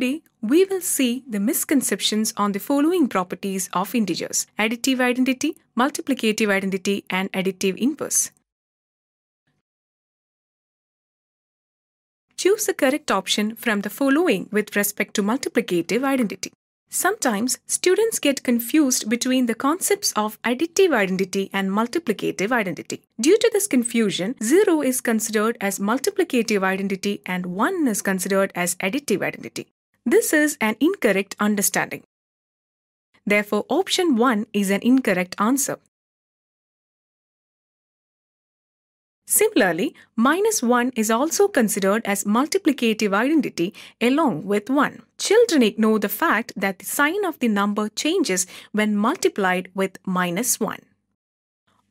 Today, we will see the misconceptions on the following properties of integers additive identity, multiplicative identity, and additive inverse. Choose the correct option from the following with respect to multiplicative identity. Sometimes students get confused between the concepts of additive identity and multiplicative identity. Due to this confusion, 0 is considered as multiplicative identity and 1 is considered as additive identity. This is an incorrect understanding. Therefore, option 1 is an incorrect answer. Similarly, minus 1 is also considered as multiplicative identity along with 1. Children ignore the fact that the sign of the number changes when multiplied with minus 1.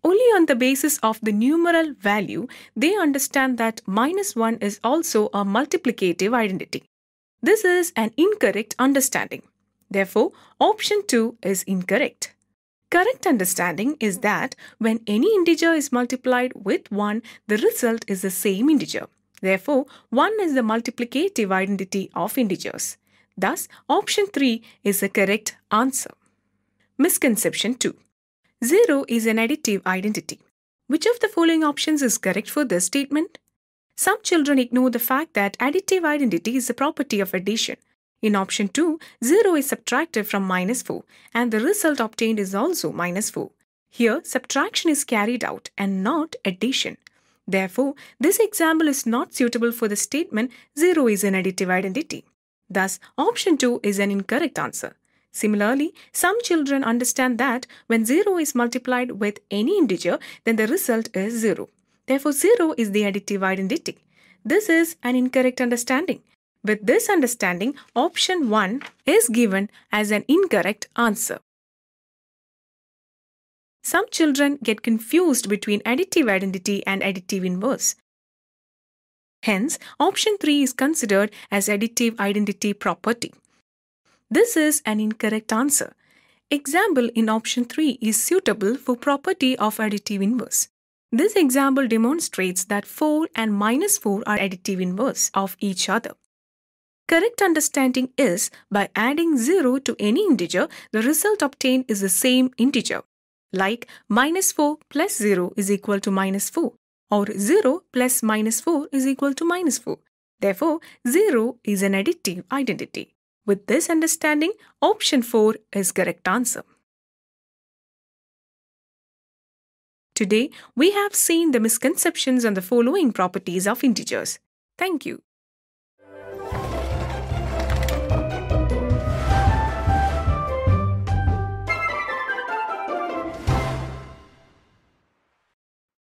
Only on the basis of the numeral value, they understand that minus 1 is also a multiplicative identity. This is an incorrect understanding. Therefore, option 2 is incorrect. Correct understanding is that when any integer is multiplied with 1, the result is the same integer. Therefore, 1 is the multiplicative identity of integers. Thus, option 3 is the correct answer. Misconception 2. 0 is an additive identity. Which of the following options is correct for this statement? Some children ignore the fact that additive identity is a property of addition. In option 2, 0 is subtracted from minus 4 and the result obtained is also minus 4. Here, subtraction is carried out and not addition. Therefore, this example is not suitable for the statement 0 is an additive identity. Thus, option 2 is an incorrect answer. Similarly, some children understand that when 0 is multiplied with any integer, then the result is 0. Therefore, 0 is the additive identity. This is an incorrect understanding. With this understanding, option 1 is given as an incorrect answer. Some children get confused between additive identity and additive inverse. Hence, option 3 is considered as additive identity property. This is an incorrect answer. Example in option 3 is suitable for property of additive inverse. This example demonstrates that 4 and minus 4 are additive inverse of each other. Correct understanding is by adding 0 to any integer, the result obtained is the same integer, like minus 4 plus 0 is equal to minus 4 or 0 plus minus 4 is equal to minus 4. Therefore, 0 is an additive identity. With this understanding, option 4 is correct answer. Today, we have seen the misconceptions on the following properties of integers. Thank you.